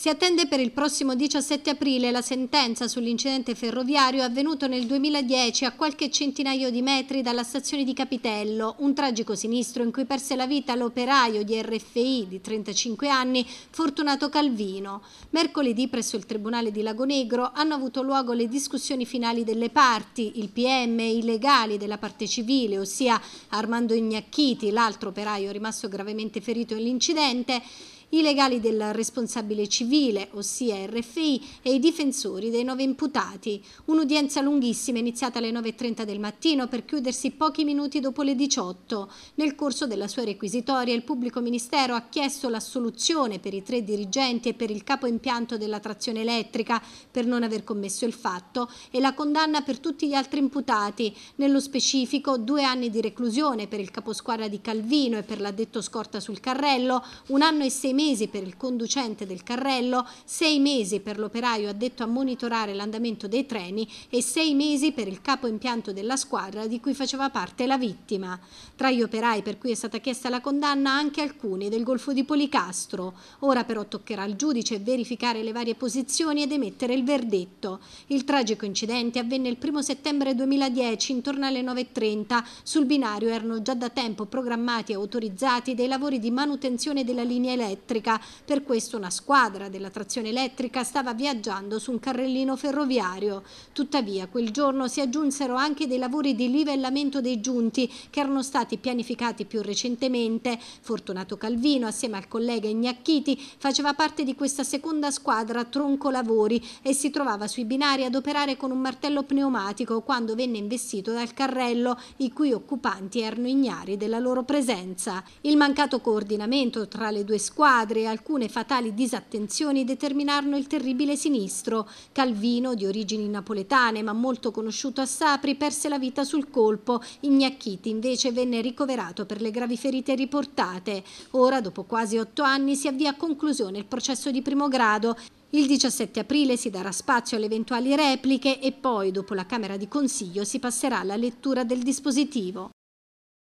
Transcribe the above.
Si attende per il prossimo 17 aprile la sentenza sull'incidente ferroviario avvenuto nel 2010 a qualche centinaio di metri dalla stazione di Capitello, un tragico sinistro in cui perse la vita l'operaio di RFI di 35 anni, Fortunato Calvino. Mercoledì presso il Tribunale di Lagonegro hanno avuto luogo le discussioni finali delle parti, il PM e i legali della parte civile, ossia Armando Ignacchiti, l'altro operaio rimasto gravemente ferito nell'incidente, i legali del responsabile civile, ossia RFI, e i difensori dei nove imputati. Un'udienza lunghissima iniziata alle 9.30 del mattino per chiudersi pochi minuti dopo le 18. Nel corso della sua requisitoria il pubblico ministero ha chiesto l'assoluzione per i tre dirigenti e per il capo impianto della trazione elettrica per non aver commesso il fatto e la condanna per tutti gli altri imputati, nello specifico due anni di reclusione per il caposquadra di Calvino e per l'addetto scorta sul carrello, un anno e sei mesi per il conducente del carrello, sei mesi per l'operaio addetto a monitorare l'andamento dei treni e sei mesi per il capo impianto della squadra di cui faceva parte la vittima. Tra gli operai per cui è stata chiesta la condanna anche alcuni del Golfo di Policastro. Ora però toccherà al giudice verificare le varie posizioni ed emettere il verdetto. Il tragico incidente avvenne il 1 settembre 2010 intorno alle 9.30. Sul binario erano già da tempo programmati e autorizzati dei lavori di manutenzione della linea elettrica elettrica. Per questo una squadra della trazione elettrica stava viaggiando su un carrellino ferroviario. Tuttavia quel giorno si aggiunsero anche dei lavori di livellamento dei giunti che erano stati pianificati più recentemente. Fortunato Calvino assieme al collega Ignacchiti faceva parte di questa seconda squadra tronco lavori e si trovava sui binari ad operare con un martello pneumatico quando venne investito dal carrello i cui occupanti erano ignari della loro presenza. Il mancato coordinamento tra le due squadre padre e alcune fatali disattenzioni determinarono il terribile sinistro. Calvino, di origini napoletane ma molto conosciuto a Sapri, perse la vita sul colpo. Ignacchiti invece venne ricoverato per le gravi ferite riportate. Ora, dopo quasi otto anni, si avvia a conclusione il processo di primo grado il 17 aprile si darà spazio alle eventuali repliche e poi, dopo la Camera di Consiglio, si passerà alla lettura del dispositivo.